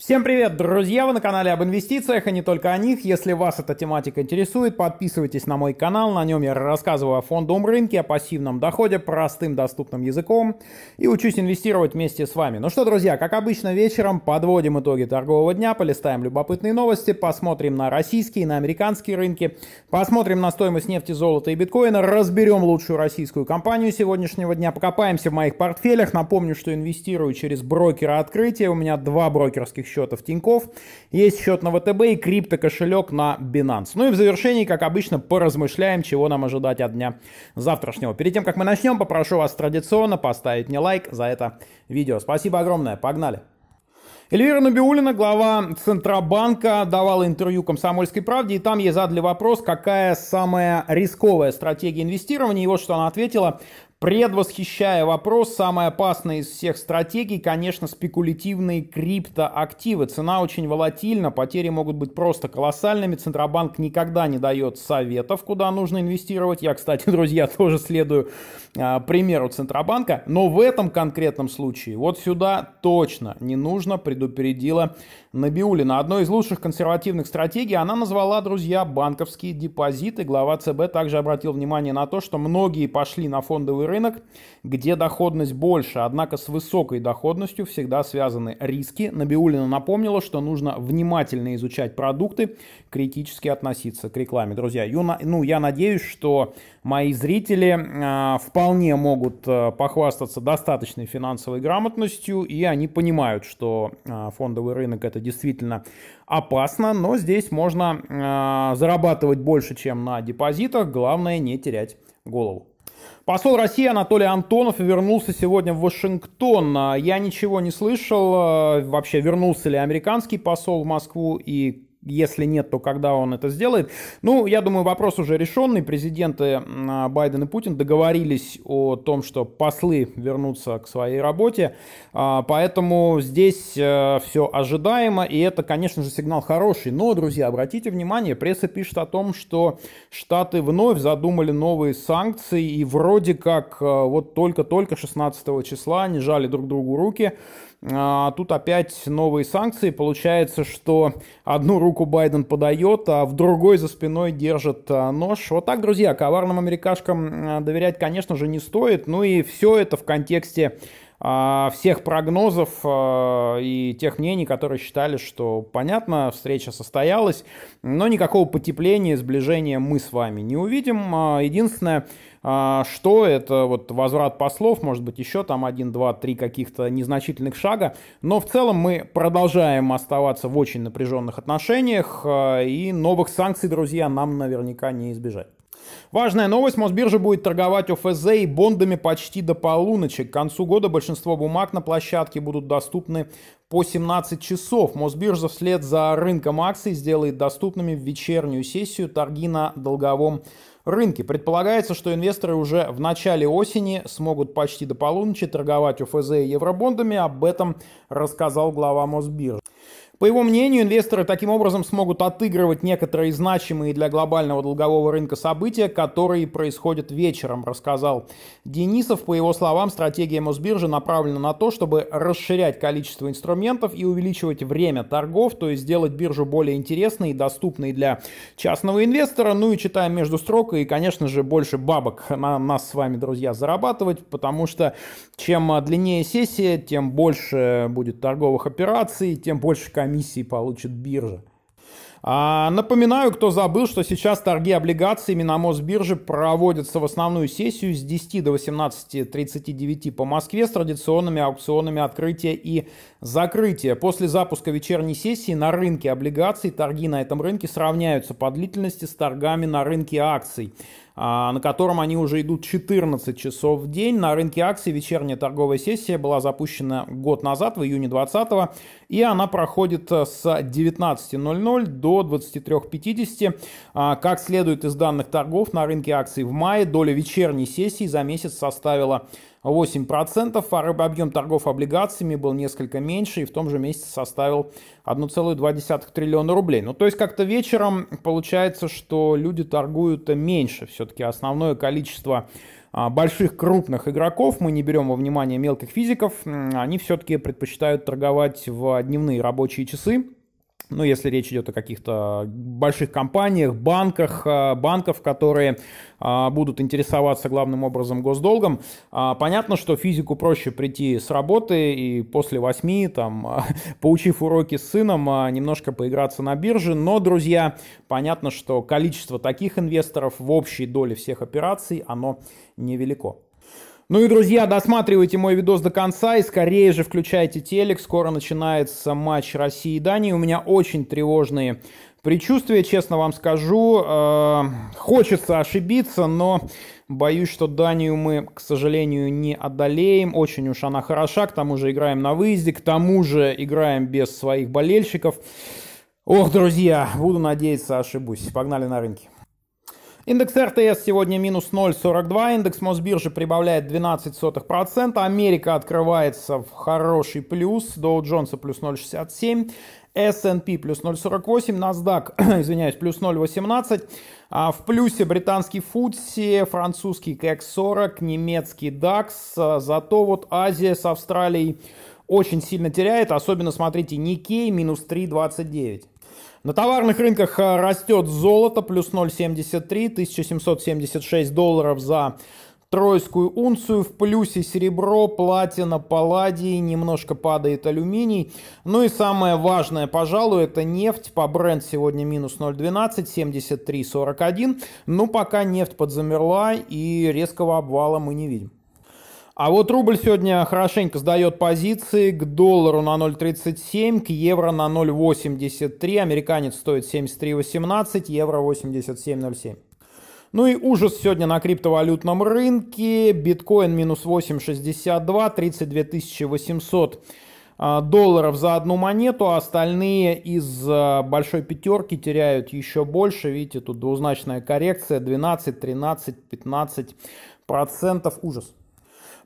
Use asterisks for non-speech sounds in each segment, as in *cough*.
Всем привет, друзья! Вы на канале об инвестициях и а не только о них. Если вас эта тематика интересует, подписывайтесь на мой канал. На нем я рассказываю о фондовом рынке, о пассивном доходе, простым доступным языком и учусь инвестировать вместе с вами. Ну что, друзья, как обычно вечером подводим итоги торгового дня, полистаем любопытные новости, посмотрим на российские, и на американские рынки, посмотрим на стоимость нефти, золота и биткоина, разберем лучшую российскую компанию сегодняшнего дня, покопаемся в моих портфелях. Напомню, что инвестирую через брокера открытия. У меня два брокерских счетов Тиньков, есть счет на ВТБ и крипто-кошелек на Binance. Ну и в завершении, как обычно, поразмышляем, чего нам ожидать от дня завтрашнего. Перед тем, как мы начнем, попрошу вас традиционно поставить мне лайк за это видео. Спасибо огромное, погнали! Эльвира Набиулина, глава Центробанка, давала интервью «Комсомольской правде», и там ей задали вопрос, какая самая рисковая стратегия инвестирования. И вот что она ответила. Предвосхищая вопрос, самая опасная из всех стратегий, конечно, спекулятивные криптоактивы. Цена очень волатильна, потери могут быть просто колоссальными. Центробанк никогда не дает советов, куда нужно инвестировать. Я, кстати, *laughs* друзья, тоже следую э, примеру Центробанка. Но в этом конкретном случае вот сюда точно не нужно, предупредила Набиулина. Одной из лучших консервативных стратегий она назвала, друзья, банковские депозиты. Глава ЦБ также обратил внимание на то, что многие пошли на фондовый рынок, где доходность больше, однако с высокой доходностью всегда связаны риски. Набиулина напомнила, что нужно внимательно изучать продукты, критически относиться к рекламе. Друзья, ну я надеюсь, что мои зрители а, вполне могут а, похвастаться достаточной финансовой грамотностью, и они понимают, что а, фондовый рынок это действительно опасно, но здесь можно зарабатывать больше, чем на депозитах, главное не терять голову. Посол России Анатолий Антонов вернулся сегодня в Вашингтон. А, я ничего не слышал, а, вообще вернулся ли американский посол в Москву и если нет, то когда он это сделает? Ну, я думаю, вопрос уже решенный. Президенты а, Байден и Путин договорились о том, что послы вернутся к своей работе. А, поэтому здесь э, все ожидаемо, и это, конечно же, сигнал хороший. Но, друзья, обратите внимание, пресса пишет о том, что Штаты вновь задумали новые санкции, и вроде как э, вот только-только 16 числа они жали друг другу руки. А, тут опять новые санкции. Получается, что одну руку Байден подает, а в другой за спиной держит а, нож. Вот так, друзья, коварным америкашкам а, доверять, конечно же, не стоит. Ну и все это в контексте а, всех прогнозов а, и тех мнений, которые считали, что понятно, встреча состоялась, но никакого потепления, сближения мы с вами не увидим. А, единственное, что это вот возврат послов, может быть, еще там один, два, три каких-то незначительных шага, но в целом мы продолжаем оставаться в очень напряженных отношениях, и новых санкций, друзья, нам наверняка не избежать. Важная новость. Мосбиржа будет торговать ОФЗ и бондами почти до полуночи. К концу года большинство бумаг на площадке будут доступны по 17 часов. Мосбиржа вслед за рынком акций сделает доступными в вечернюю сессию торги на долговом рынке. Предполагается, что инвесторы уже в начале осени смогут почти до полуночи торговать ОФЗ и евробондами. Об этом рассказал глава Мосбиржи. По его мнению, инвесторы таким образом смогут отыгрывать некоторые значимые для глобального долгового рынка события, которые происходят вечером, рассказал Денисов. По его словам, стратегия Мосбиржи направлена на то, чтобы расширять количество инструментов и увеличивать время торгов, то есть сделать биржу более интересной и доступной для частного инвестора. Ну и читаем между строк и, конечно же, больше бабок на нас с вами, друзья, зарабатывать, потому что чем длиннее сессия, тем больше будет торговых операций, тем больше комиссий комиссии получит биржа. А, напоминаю, кто забыл, что сейчас торги облигациями на Мосбирже проводятся в основную сессию с 10 до 18.39 по Москве с традиционными аукционами открытия и закрытия. После запуска вечерней сессии на рынке облигаций торги на этом рынке сравняются по длительности с торгами на рынке акций. А, на котором они уже идут 14 часов в день. На рынке акций вечерняя торговая сессия была запущена год назад, в июне 2020, и она проходит э, с 19.00 до 23.50. А, как следует из данных торгов на рынке акций в мае, доля вечерней сессии за месяц составила 8%, а объем торгов облигациями был несколько меньше и в том же месяце составил 1,2 триллиона рублей. Ну, то есть как-то вечером получается, что люди торгуют меньше. Все-таки основное количество а, больших крупных игроков, мы не берем во внимание мелких физиков, они все-таки предпочитают торговать в дневные рабочие часы, ну, если речь идет о каких-то больших компаниях, банках, а, банков, которые а, будут интересоваться главным образом госдолгом, а, понятно, что физику проще прийти с работы и после восьми, там, *laughs* поучив уроки с сыном, немножко поиграться на бирже, но, друзья, понятно, что количество таких инвесторов в общей доле всех операций, оно невелико. Ну и, друзья, досматривайте мой видос до конца и скорее же включайте телек. Скоро начинается матч России и Дании. У меня очень тревожные предчувствия, честно вам скажу. Э, хочется ошибиться, но боюсь, что Данию мы, к сожалению, не одолеем. Очень уж она хороша, к тому же играем на выезде, к тому же играем без своих болельщиков. Ох, друзья, буду надеяться, ошибусь. Погнали на рынки. Индекс РТС сегодня минус 0,42, индекс Мосбиржи прибавляет 12%, Америка открывается в хороший плюс, Доу Джонса плюс 0,67, S&P плюс 0,48, NASDAQ, *coughs* извиняюсь, плюс 0,18, а в плюсе британский FTSE, французский CAC 40, немецкий DAX, зато вот Азия с Австралией очень сильно теряет, особенно, смотрите, Никей минус 3,29. На товарных рынках э, растет золото, плюс 0,73, 1776 долларов за тройскую унцию, в плюсе серебро, платина, палладий, немножко падает алюминий. Ну и самое важное, пожалуй, это нефть. По бренд сегодня минус 0,12, 73,41. Ну пока нефть подзамерла и резкого обвала мы не видим. А вот рубль сегодня хорошенько сдает позиции к доллару на 0.37, к евро на 0.83, американец стоит 73.18, евро 87.07. Ну и ужас сегодня на криптовалютном рынке. Биткоин минус 8,62, 32 800 долларов за одну монету, а остальные из а, большой пятерки теряют еще больше. Видите, тут двузначная коррекция 12, 13, 15 процентов. Ужас.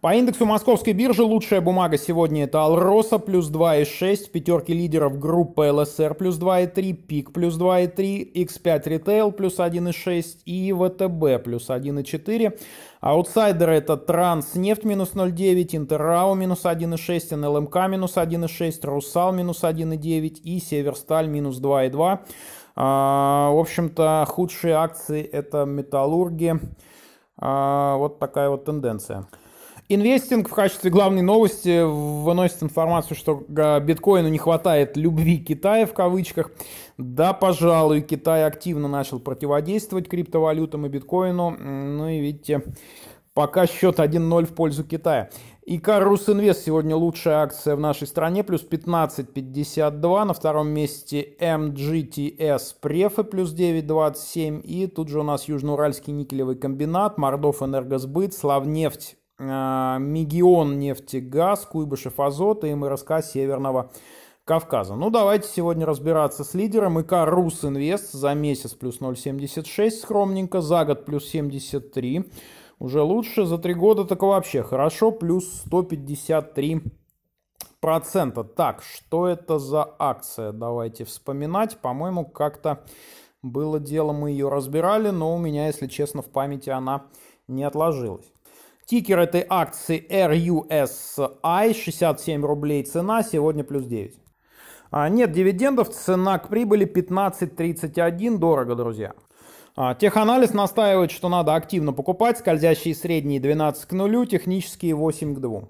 По индексу московской биржи лучшая бумага сегодня это Алроса плюс 2,6, пятерки лидеров группы ЛСР плюс 2,3, ПИК плюс 2,3, X5 Retail плюс 1,6 и ВТБ плюс 1,4. Аутсайдеры это Транснефть минус 0,9, Интеррау минус 1,6, НЛМК минус 1,6, Русал минус 1,9 и Северсталь минус 2,2. А, в общем-то, худшие акции это металлурги. А, вот такая вот тенденция. Инвестинг в качестве главной новости выносит информацию, что биткоину не хватает любви Китая в кавычках. Да, пожалуй, Китай активно начал противодействовать криптовалютам и биткоину. Ну и видите, пока счет 1-0 в пользу Китая. ИК Русинвест сегодня лучшая акция в нашей стране, плюс 15,52. На втором месте МГТС Префы, плюс 9,27. И тут же у нас Южноуральский никелевый комбинат, Мордов Энергосбыт, Славнефть Э, Мегион нефтегаз, Куйбышев азот и МРСК Северного Кавказа. Ну, давайте сегодня разбираться с лидером. ИК Рус Инвест за месяц плюс 0,76 скромненько, за год плюс 73. Уже лучше, за три года так вообще хорошо, плюс 153 процента. Так, что это за акция? Давайте вспоминать. По-моему, как-то было дело, мы ее разбирали, но у меня, если честно, в памяти она не отложилась. Тикер этой акции RUSI, 67 рублей цена, сегодня плюс 9. А, нет дивидендов, цена к прибыли 15.31, дорого, друзья. А, теханализ настаивает, что надо активно покупать, скользящие средние 12 к нулю, технические 8 к 2.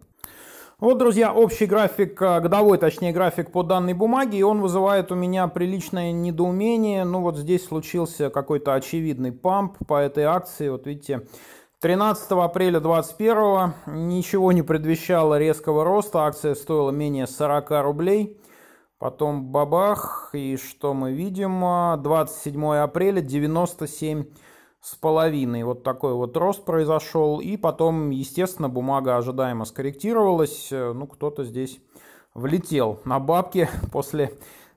Вот, друзья, общий график, а, годовой, точнее, график по данной бумаге, и он вызывает у меня приличное недоумение. Ну, вот здесь случился какой-то очевидный памп по этой акции, вот видите, 13 апреля 2021 ничего не предвещало резкого роста, акция стоила менее 40 рублей. Потом бабах, и что мы видим? 27 апреля 97 с половиной. Вот такой вот рост произошел. И потом, естественно, бумага ожидаемо скорректировалась. Ну, кто-то здесь влетел на бабки *laughs* после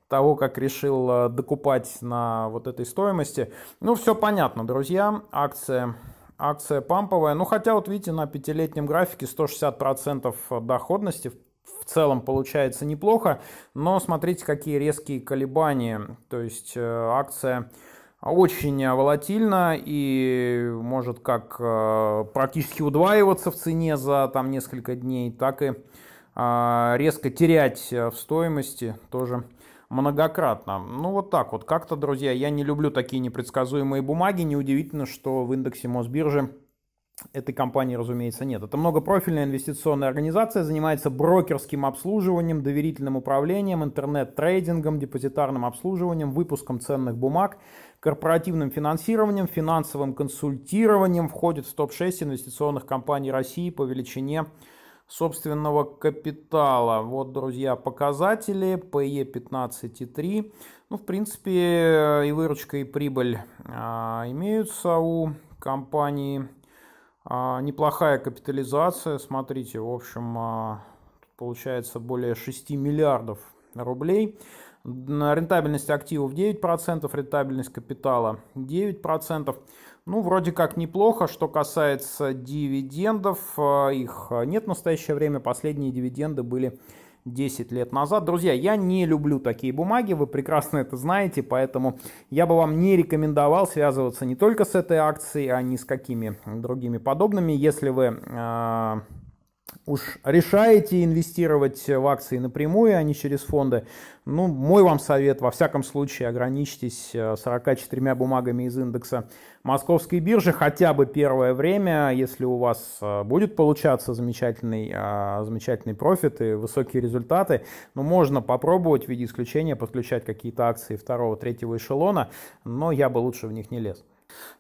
того, как решил э, докупать на вот этой стоимости. Ну, все понятно, друзья. Акция акция памповая. Ну, хотя вот видите, на пятилетнем графике 160% э, доходности в целом получается неплохо. Но смотрите, какие резкие колебания. То есть э, акция очень волатильна и может как э, практически удваиваться в цене за там несколько дней, так и резко терять в стоимости тоже многократно. Ну вот так вот, как-то, друзья, я не люблю такие непредсказуемые бумаги. Неудивительно, что в индексе Мосбиржи этой компании, разумеется, нет. Это многопрофильная инвестиционная организация, занимается брокерским обслуживанием, доверительным управлением, интернет-трейдингом, депозитарным обслуживанием, выпуском ценных бумаг, корпоративным финансированием, финансовым консультированием, входит в топ-6 инвестиционных компаний России по величине собственного капитала. Вот, друзья, показатели. PE 15,3. Ну, в принципе, э, и выручка, и прибыль а, имеются у компании. А, неплохая капитализация. Смотрите, в общем, а, получается более 6 миллиардов рублей. Рентабельность активов 9%, рентабельность капитала 9%. Ну, вроде как неплохо. Что касается дивидендов, э, их нет в настоящее время. Последние дивиденды были 10 лет назад. Друзья, я не люблю такие бумаги, вы прекрасно это знаете, поэтому я бы вам не рекомендовал связываться не только с этой акцией, а не с какими другими подобными. Если вы э, уж решаете инвестировать в акции напрямую, а не через фонды, ну, мой вам совет, во всяком случае, ограничьтесь 44 э, бумагами из индекса московской биржи хотя бы первое время, если у вас э, будет получаться замечательный, э, замечательный профит и высокие результаты, ну, можно попробовать в виде исключения подключать какие-то акции второго, третьего эшелона, но я бы лучше в них не лез.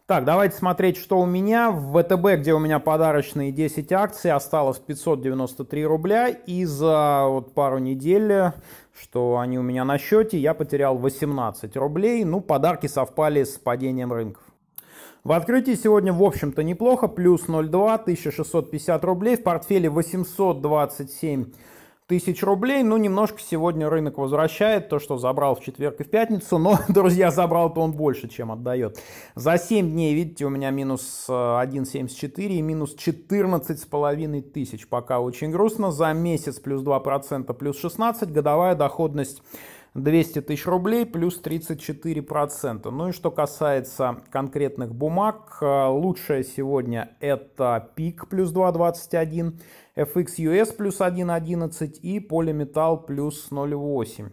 Так, давайте смотреть, что у меня. В ВТБ, где у меня подарочные 10 акций, осталось 593 рубля. И за вот пару недель, что они у меня на счете, я потерял 18 рублей. Ну, подарки совпали с падением рынков. В открытии сегодня, в общем-то, неплохо. Плюс 0,2, 1650 рублей. В портфеле 827 рублей тысяч рублей. Ну, немножко сегодня рынок возвращает то, что забрал в четверг и в пятницу. Но, *laughs* друзья, забрал-то он больше, чем отдает. За 7 дней, видите, у меня минус 1,74 э, и минус 14,5 тысяч. Пока очень грустно. За месяц плюс 2%, плюс 16. Годовая доходность 200 тысяч рублей плюс 34%. процента. Ну и что касается конкретных бумаг, э, лучшая сегодня это ПИК плюс 2,21, FXUS плюс 1,11 и Полиметал плюс 0,8.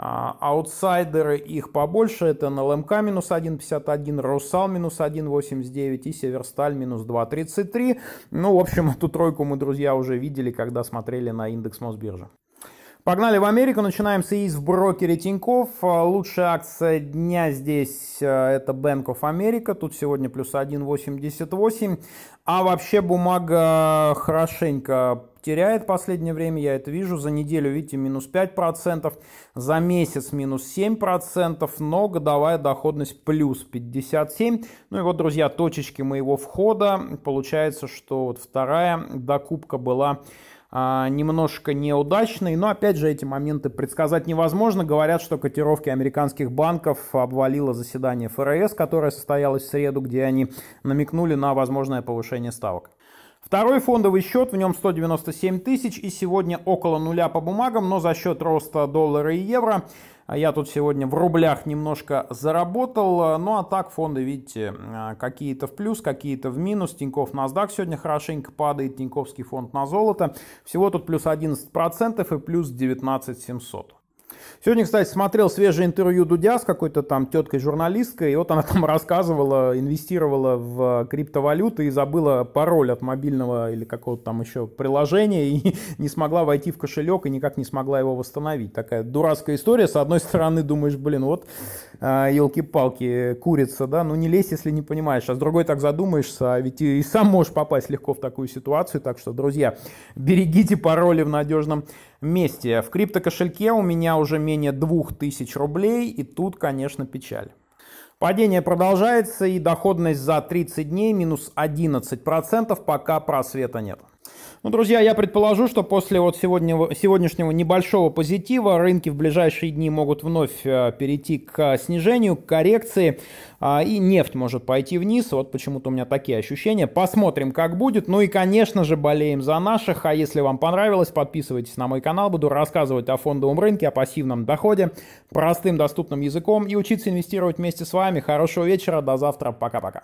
А, аутсайдеры их побольше, это НЛМК эм минус 1,51, Русал минус 1,89 и Северсталь минус 2,33. Ну, в общем, *laughs* эту тройку мы, друзья, уже видели, когда смотрели на индекс Мосбиржи. Погнали в Америку, начинаем с ИИС в брокере Тиньков. А, лучшая акция дня здесь а, это Bank of America, тут сегодня плюс 1,88. А вообще бумага хорошенько теряет последнее время, я это вижу. За неделю, видите, минус 5%, за месяц минус 7%, но годовая доходность плюс 57%. Ну и вот, друзья, точечки моего входа. Получается, что вот вторая докупка была а, немножко неудачный, но опять же эти моменты предсказать невозможно. Говорят, что котировки американских банков обвалило заседание ФРС, которое состоялось в среду, где они намекнули на возможное повышение ставок. Второй фондовый счет, в нем 197 тысяч, и сегодня около нуля по бумагам, но за счет роста доллара и евро а, я тут сегодня в рублях немножко заработал. А, ну а так фонды, видите, а, какие-то в плюс, какие-то в минус. Тиньков NASDAQ сегодня хорошенько падает, Тиньковский фонд на золото. Всего тут плюс 11% и плюс 19 700. Сегодня, кстати, смотрел свежее интервью Дудя с какой-то там теткой-журналисткой, и вот она там *laughs* рассказывала, инвестировала в э, криптовалюты и забыла пароль от мобильного или какого-то там еще приложения, и *laughs* не смогла войти в кошелек, и никак не смогла его восстановить. Такая дурацкая история. С одной *laughs* стороны, думаешь, блин, вот, елки-палки, э, курица, да, ну не лезь, если не понимаешь. А с другой так задумаешься, а ведь и сам можешь попасть легко в такую ситуацию. Так что, друзья, берегите пароли в надежном месте. В криптокошельке у меня уже менее 2000 рублей, и тут, конечно, печаль. Падение продолжается, и доходность за 30 дней минус 11%, пока просвета нет. Ну, друзья, я предположу, что после вот сегодня, сегодняшнего небольшого позитива рынки в ближайшие дни могут вновь э, перейти к э, снижению, к коррекции, а, и нефть может пойти вниз. Вот почему-то у меня такие ощущения. Посмотрим, как будет. Ну и, конечно же, болеем за наших. А если вам понравилось, подписывайтесь на мой канал. Буду рассказывать о фондовом рынке, о пассивном доходе, простым доступным языком и учиться инвестировать вместе с вами. Хорошего вечера, до завтра, пока-пока.